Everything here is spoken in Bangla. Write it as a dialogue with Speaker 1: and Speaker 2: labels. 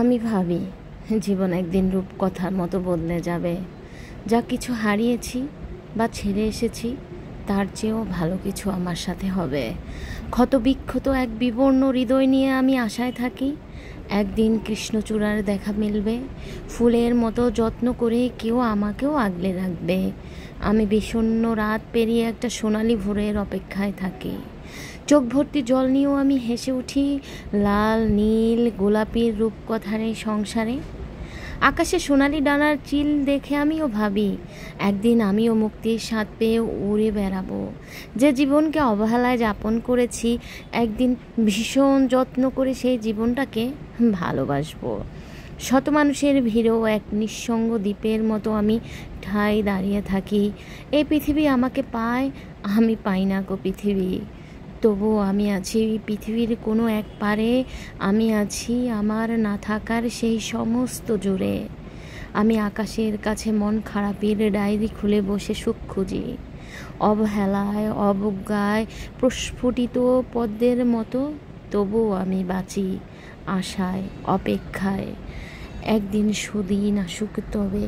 Speaker 1: আমি ভাবি জীবন একদিন রূপকথার মতো বদলে যাবে যা কিছু হারিয়েছি বা ছেড়ে এসেছি তার চেয়েও ভালো কিছু আমার সাথে হবে ক্ষতবিক্ষত এক বিবর্ণ হৃদয় নিয়ে আমি আশায় থাকি একদিন কৃষ্ণচূড়ার দেখা মিলবে ফুলের মতো যত্ন করে কেউ আমাকেও আগলে রাখবে আমি বিষণ্ন রাত পেরিয়ে একটা সোনালি ভোরের অপেক্ষায় থাকি চোখ ভর্তি জল নিয়েও আমি হেসে উঠি লাল নীল গোলাপির রূপকথার এই সংসারে আকাশে সোনালি ডানার চিল দেখে আমিও ভাবি একদিন আমিও মুক্তির স্বাদ পেয়ে উড়ে বেড়াবো যে জীবনকে অবহেলায় যাপন করেছি একদিন ভীষণ যত্ন করে সেই জীবনটাকে ভালোবাসবো শত মানুষের ভিড়েও এক নিঃসঙ্গ দ্বীপের মতো আমি ঠাই দাঁড়িয়ে থাকি এই পৃথিবী আমাকে পায় আমি পাই না গো পৃথিবী তবু আমি আছি পৃথিবীর কোনো এক পারে আমি আছি আমার না থাকার সেই সমস্ত জুড়ে আমি আকাশের কাছে মন খারাপের ডায়েরি খুলে বসে সুখ খুঁজি অবহেলায় অবজ্ঞায় প্রস্ফুটিত পদ্মের মতো তবুও আমি বাঁচি আশায় অপেক্ষায় একদিন সুদিন আসুক তবে